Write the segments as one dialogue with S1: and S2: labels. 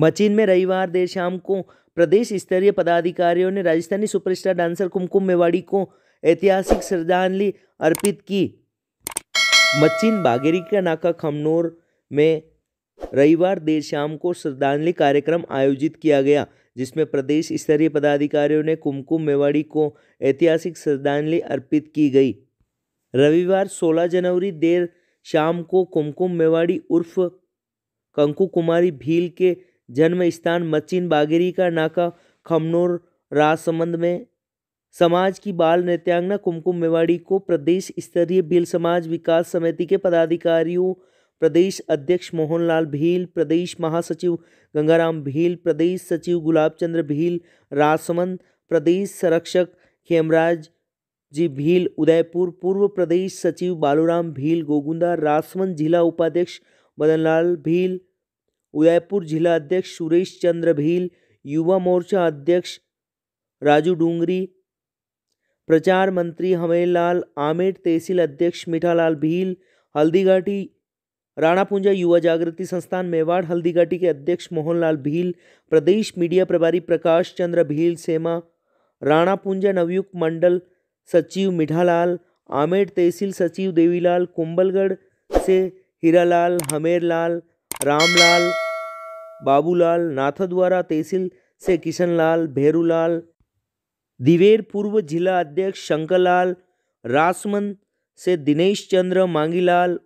S1: मचीन में रविवार देर शाम को प्रदेश स्तरीय पदाधिकारियों ने राजस्थानी सुपरस्टार डांसर कुमकुम मेवाड़ी को ऐतिहासिक श्रद्धांजलि अर्पित की मचीन बागेरी का नाका खमनोर में रविवार देर शाम को श्रद्धांजलि कार्यक्रम आयोजित किया गया जिसमें प्रदेश स्तरीय पदाधिकारियों ने कुमकुम मेवाड़ी को ऐतिहासिक श्रद्धांजलि अर्पित की गई रविवार 16 जनवरी देर शाम को कुमकुम मेवाड़ी उर्फ कंकु कुमारी भील के जन्म स्थान मचिन बागेरी का नाका खमनोर राजसमंद में समाज की बाल नृत्यांगना कुमकुम मेवाड़ी को प्रदेश स्तरीय भील समाज विकास समिति के पदाधिकारियों प्रदेश अध्यक्ष मोहनलाल भील प्रदेश महासचिव गंगाराम भील प्रदेश सचिव गुलाब चंद्र भील राजसमंद प्रदेश संरक्षक खेमराज जी भील उदयपुर पूर्व प्रदेश सचिव बालूराम भील गोगुंदा राजसमंद जिला उपाध्यक्ष मदनलाल भील उदयपुर जिला अध्यक्ष सुरेश चंद्र भील युवा मोर्चा अध्यक्ष राजू डूंगरी प्रचार मंत्री हमेलाल आमेट तहसील अध्यक्ष मिठालाल भील हल्दीघाटी राणापुंजा युवा जागृति संस्थान मेवाड़ हल्दीघाटी के अध्यक्ष मोहनलाल भील प्रदेश मीडिया प्रभारी प्रकाश चंद्र भील सेमा राणापुंजा नवयुक्त मंडल सचिव मिठालाल आमेट तहसील सचिव देवीलाल कुंबलगढ़ से हीरालाल हमेरलाल रामलाल बाबूलाल नाथद्वारा तहसील से किशनलाल भैरूलाल दिवेर पूर्व जिला अध्यक्ष शंकरलाल रासमन से दिनेश चंद्र मांगीलाल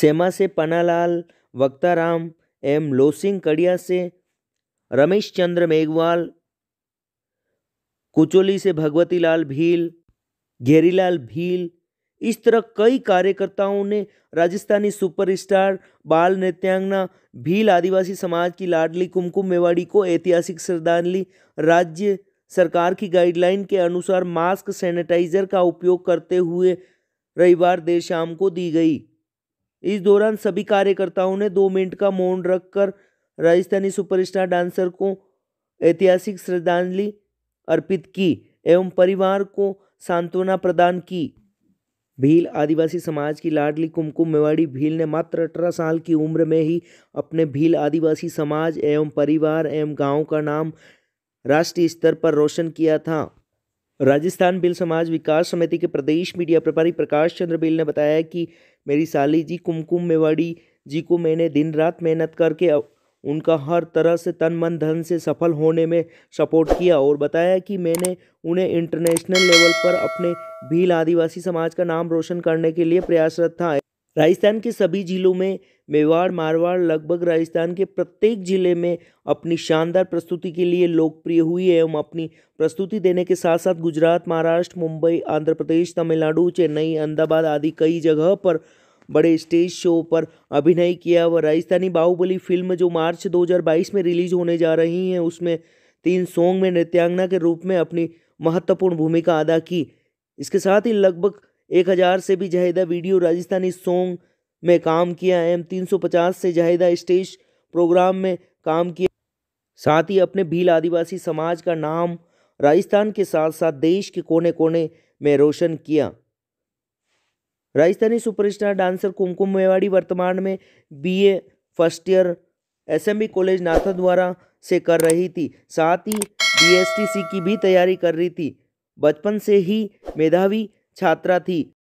S1: सेमा से पनालाल वक्ताराम एम लोसिंग कड़िया से रमेश चंद्र मेघवाल कुचोली से भगवतीलाल भील घेरीलाल भील इस तरह कई कार्यकर्ताओं ने राजस्थानी सुपरस्टार बाल नृत्यांगना भील आदिवासी समाज की लाडली कुमकुम मेवाड़ी को ऐतिहासिक श्रद्धांजलि राज्य सरकार की गाइडलाइन के अनुसार मास्क सैनिटाइजर का उपयोग करते हुए रविवार देर शाम को दी गई इस दौरान सभी कार्यकर्ताओं ने दो मिनट का मौन रखकर राजस्थानी सुपरस्टार डांसर को ऐतिहासिक श्रद्धांजलि अर्पित की एवं परिवार को सांत्वना प्रदान की भील आदिवासी समाज की लाडली कुमकुम मेवाड़ी भील ने मात्र अठारह साल की उम्र में ही अपने भील आदिवासी समाज एवं परिवार एवं गांव का नाम राष्ट्रीय स्तर पर रोशन किया था राजस्थान भील समाज विकास समिति के प्रदेश मीडिया प्रभारी प्रकाश चंद्र भील ने बताया कि मेरी साली जी कुमकुम मेवाड़ी जी को मैंने दिन रात मेहनत करके उनका हर तरह से तन मन धन से सफल होने में सपोर्ट किया और बताया कि मैंने उन्हें इंटरनेशनल लेवल पर अपने भील आदिवासी समाज का नाम रोशन करने के लिए प्रयासरत था राजस्थान के सभी जिलों में मेवाड़ मारवाड़ लगभग राजस्थान के प्रत्येक जिले में अपनी शानदार प्रस्तुति के लिए लोकप्रिय हुई एवं अपनी प्रस्तुति देने के साथ साथ गुजरात महाराष्ट्र मुंबई आंध्र प्रदेश तमिलनाडु चेन्नई अहमदाबाद आदि कई जगह पर बड़े स्टेज शो पर अभिनय किया व राजस्थानी बाहुबली फिल्म जो मार्च 2022 में रिलीज होने जा रही है उसमें तीन सॉन्ग में नृत्यांगना के रूप में अपनी महत्वपूर्ण भूमिका अदा की इसके साथ ही लगभग एक हज़ार से भी जाहिदा वीडियो राजस्थानी सॉन्ग में काम किया एवं पचास से जाहिदा स्टेज प्रोग्राम में काम किया साथ ही अपने भील आदिवासी समाज का नाम राजस्थान के साथ साथ देश के कोने कोने में रोशन किया राजस्थानी सुपरस्टार डांसर कुमकुम मेवाड़ी वर्तमान में BA first year SMB college Natha द्वारा से कर रही थी साथ ही बीएसटीसी की भी तैयारी कर रही थी बचपन से ही मेधावी छात्रा थी